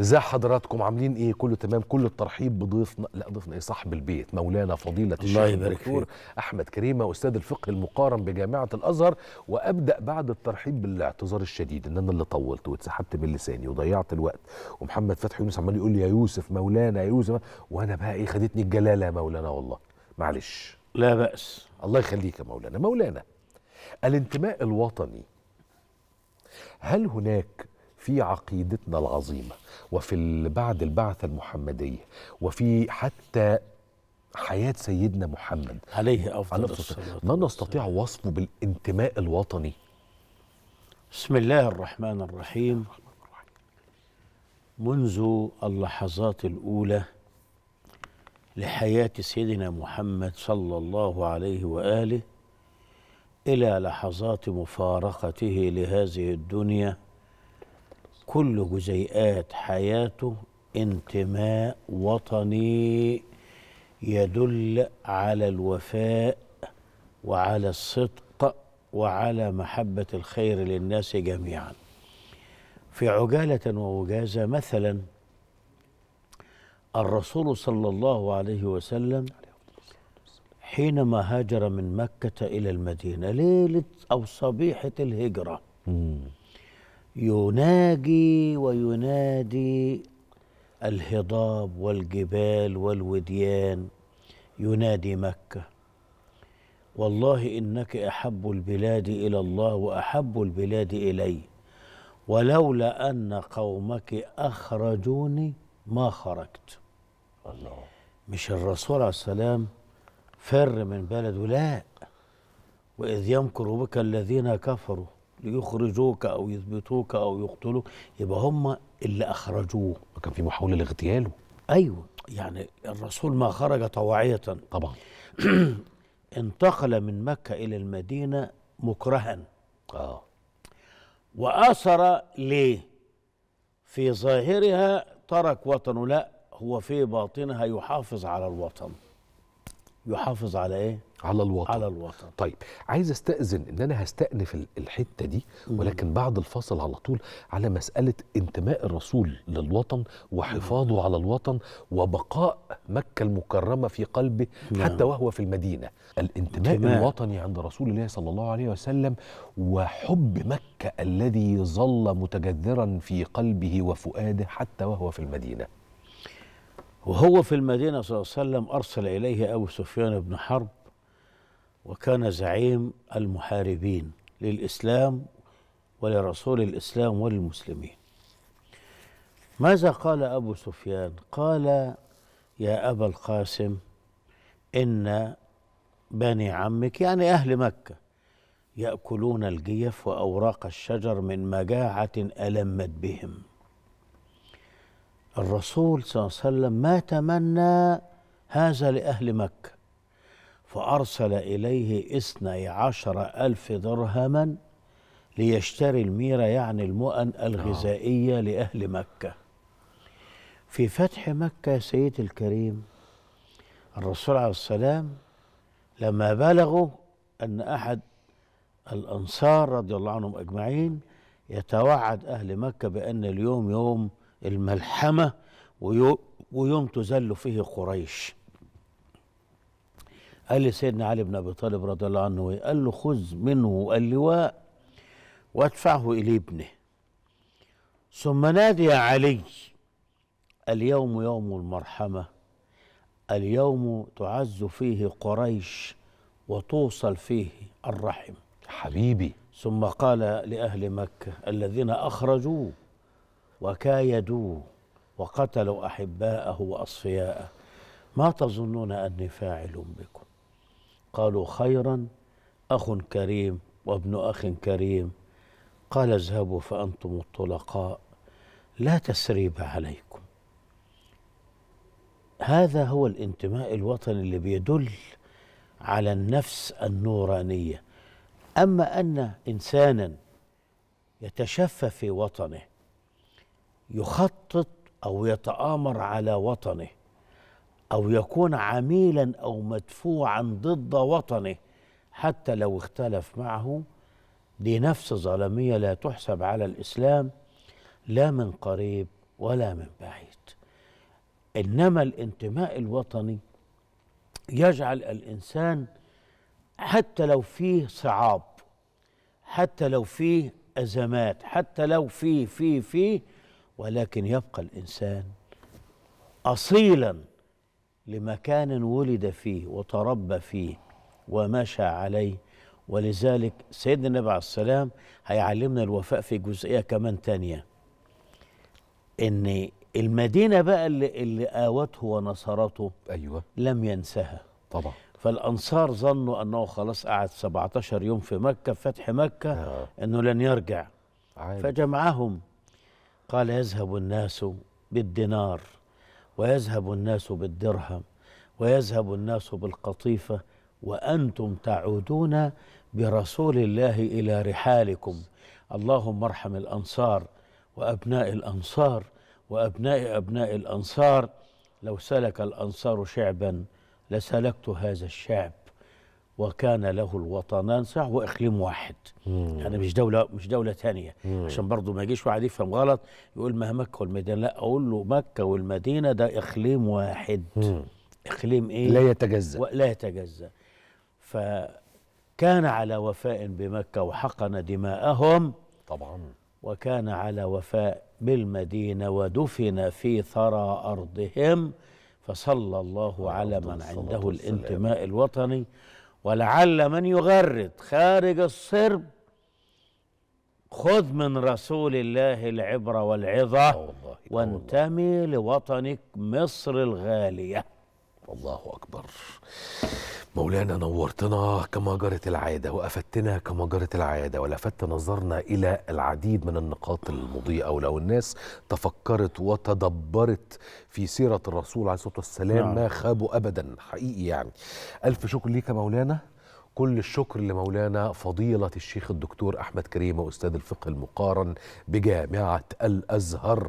ازاي حضراتكم عاملين ايه كله تمام كل الترحيب بضيفنا لا ضيفنا ايه صاحب البيت مولانا فضيله الله الشيخ الدكتور احمد كريمه استاذ الفقه المقارن بجامعه الازهر وابدا بعد الترحيب بالاعتذار الشديد ان انا اللي طولت واتسحبت من لساني وضيعت الوقت ومحمد فتحي يونس عمال يقول لي يا يوسف مولانا يا يوسف وانا بقى ايه خدتني الجلاله يا مولانا والله معلش لا باس الله يخليك يا مولانا مولانا الانتماء الوطني هل هناك في عقيدتنا العظيمه وفي بعد البعثه المحمديه وفي حتى حياه سيدنا محمد عليه افضل الصلاه ما نستطيع وصفه بالانتماء الوطني بسم الله الرحمن الرحيم منذ اللحظات الاولى لحياه سيدنا محمد صلى الله عليه واله الى لحظات مفارقته لهذه الدنيا كل جزيئات حياته انتماء وطني يدل على الوفاء وعلى الصدق وعلى محبة الخير للناس جميعا في عجالة ووجازة مثلا الرسول صلى الله عليه وسلم حينما هاجر من مكة إلى المدينة ليلة أو صبيحة الهجرة مم. يناجي وينادي الهضاب والجبال والوديان ينادي مكه والله انك احب البلاد الى الله واحب البلاد الي ولولا ان قومك اخرجوني ما خرجت الله مش الرسول عليه السلام فر من بلده لا واذ يمكر بك الذين كفروا ليخرجوك او يثبتوك او يقتلوك يبقى هم اللي اخرجوه وكان في محاوله لاغتياله ايوه يعني الرسول ما خرج طواعيه طبعا انتقل من مكه الى المدينه مكرها اه واثر ليه في ظاهرها ترك وطنه لا هو في باطنها يحافظ على الوطن يحافظ على ايه؟ على الوطن على الوطن طيب عايز استأذن ان انا هستأنف الحتة دي ولكن بعد الفاصل على طول على مسألة انتماء الرسول للوطن وحفاظه مم. على الوطن وبقاء مكة المكرمة في قلبه مم. نعم. حتى وهو في المدينة الانتماء مم. الوطني عند رسول الله صلى الله عليه وسلم وحب مكة الذي ظل متجذرا في قلبه وفؤاده حتى وهو في المدينة وهو في المدينة صلى الله عليه وسلم أرسل إليه أبو سفيان بن حرب وكان زعيم المحاربين للإسلام ولرسول الإسلام وللمسلمين ماذا قال أبو سفيان قال يا أبا القاسم إن بني عمك يعني أهل مكة يأكلون الجيف وأوراق الشجر من مجاعة ألمت بهم الرسول صلى الله عليه وسلم ما تمنى هذا لأهل مكة فأرسل إليه اثني عشر ألف درهما ليشتري الميرة يعني المؤن الغذائية آه. لأهل مكة في فتح مكة يا سيدي الكريم الرسول عليه السلام لما بلغوا أن أحد الأنصار رضي الله عنهم أجمعين يتوعد أهل مكة بأن اليوم يوم الملحمة ويوم تذل فيه قريش قال لي سيدنا علي بن أبي طالب رضي الله عنه قال له خذ منه اللواء وادفعه إلى ابنه ثم نادي علي اليوم يوم المرحمة اليوم تعز فيه قريش وتوصل فيه الرحم حبيبي ثم قال لأهل مكة الذين أخرجوه وكايدوه وقتلوا أحباءه وأصفياءه ما تظنون أني فاعل بكم قالوا خيرا أخ كريم وابن أخ كريم قال اذهبوا فأنتم الطلقاء لا تسريب عليكم هذا هو الانتماء الوطني اللي بيدل على النفس النورانيه اما ان انسانا يتشفى في وطنه يخطط او يتامر على وطنه او يكون عميلا او مدفوعا ضد وطنه حتى لو اختلف معه دي نفس ظلميه لا تحسب على الاسلام لا من قريب ولا من بعيد انما الانتماء الوطني يجعل الانسان حتى لو فيه صعاب حتى لو فيه ازمات حتى لو فيه فيه فيه ولكن يبقى الإنسان أصيلا لمكان ولد فيه وتربى فيه ومشى عليه ولذلك سيدنا النبي عليه السلام هيعلمنا الوفاء في جزئية كمان تانية ان المدينة بقى اللي, اللي آوته ونصرته أيوة لم ينسها طبعا فالأنصار ظنوا أنه خلاص قعد 17 يوم في مكة فتح مكة آه. أنه لن يرجع فجمعهم قال يذهب الناس بالدينار ويذهب الناس بالدرهم ويذهب الناس بالقطيفه وانتم تعودون برسول الله الى رحالكم اللهم ارحم الانصار وابناء الانصار وابناء ابناء الانصار لو سلك الانصار شعبا لسلكت هذا الشعب وكان له الوطنان صح واقليم واحد مم. يعني مش دوله مش دوله ثانيه عشان برضه ما يجيش واحد يفهم غلط يقول ما مكه والمدينه لا اقول له مكه والمدينه ده اقليم واحد مم. اقليم ايه لا يتجزا لا يتجزا فكان على وفاء بمكه وحقن دماءهم طبعا وكان على وفاء بالمدينه ودفن في ثرى ارضهم فصلى الله على من عنده الانتماء الوطني ولعل من يغرد خارج الصرب خذ من رسول الله العبرة والعظة وانتمي لوطنك مصر الغالية الله أكبر مولانا نورتنا كما جرت العادة وأفدتنا كما جرت العادة ولفت نظرنا إلى العديد من النقاط المضيئة ولو الناس تفكرت وتدبرت في سيرة الرسول عليه الصلاة والسلام نعم. ما خابوا أبدا حقيقي يعني ألف شكر ليك مولانا كل الشكر لمولانا فضيلة الشيخ الدكتور أحمد كريم أستاذ الفقه المقارن بجامعة الأزهر